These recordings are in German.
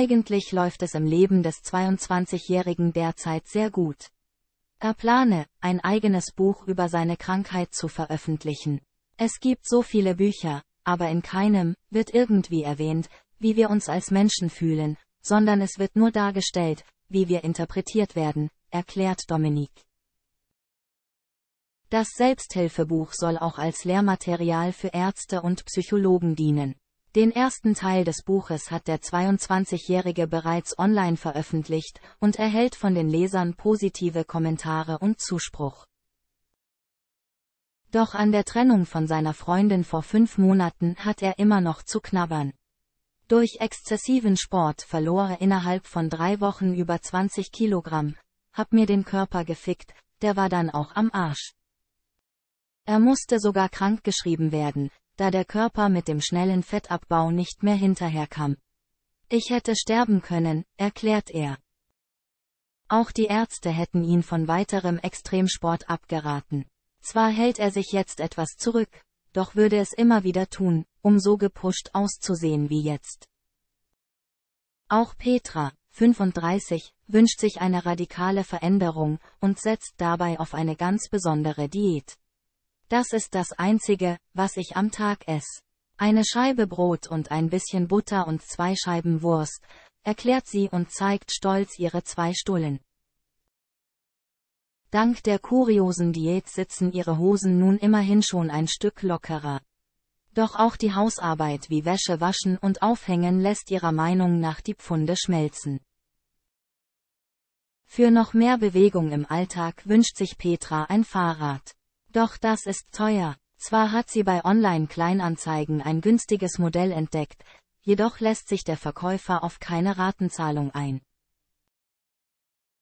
Eigentlich läuft es im Leben des 22-Jährigen derzeit sehr gut. Er plane, ein eigenes Buch über seine Krankheit zu veröffentlichen. Es gibt so viele Bücher, aber in keinem wird irgendwie erwähnt, wie wir uns als Menschen fühlen, sondern es wird nur dargestellt, wie wir interpretiert werden, erklärt Dominique. Das Selbsthilfebuch soll auch als Lehrmaterial für Ärzte und Psychologen dienen. Den ersten Teil des Buches hat der 22-Jährige bereits online veröffentlicht und erhält von den Lesern positive Kommentare und Zuspruch. Doch an der Trennung von seiner Freundin vor fünf Monaten hat er immer noch zu knabbern. Durch exzessiven Sport verlor er innerhalb von drei Wochen über 20 Kilogramm, hab mir den Körper gefickt, der war dann auch am Arsch. Er musste sogar krankgeschrieben werden, da der Körper mit dem schnellen Fettabbau nicht mehr hinterherkam. Ich hätte sterben können, erklärt er. Auch die Ärzte hätten ihn von weiterem Extremsport abgeraten. Zwar hält er sich jetzt etwas zurück, doch würde es immer wieder tun, um so gepusht auszusehen wie jetzt. Auch Petra, 35, wünscht sich eine radikale Veränderung und setzt dabei auf eine ganz besondere Diät. Das ist das Einzige, was ich am Tag esse. Eine Scheibe Brot und ein bisschen Butter und zwei Scheiben Wurst, erklärt sie und zeigt stolz ihre zwei Stullen. Dank der kuriosen Diät sitzen ihre Hosen nun immerhin schon ein Stück lockerer. Doch auch die Hausarbeit wie Wäsche waschen und aufhängen lässt ihrer Meinung nach die Pfunde schmelzen. Für noch mehr Bewegung im Alltag wünscht sich Petra ein Fahrrad. Doch das ist teuer. Zwar hat sie bei Online-Kleinanzeigen ein günstiges Modell entdeckt, jedoch lässt sich der Verkäufer auf keine Ratenzahlung ein.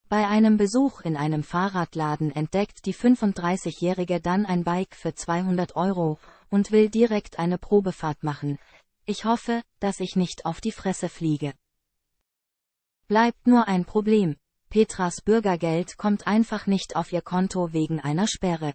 Bei einem Besuch in einem Fahrradladen entdeckt die 35-Jährige dann ein Bike für 200 Euro und will direkt eine Probefahrt machen. Ich hoffe, dass ich nicht auf die Fresse fliege. Bleibt nur ein Problem. Petras Bürgergeld kommt einfach nicht auf ihr Konto wegen einer Sperre.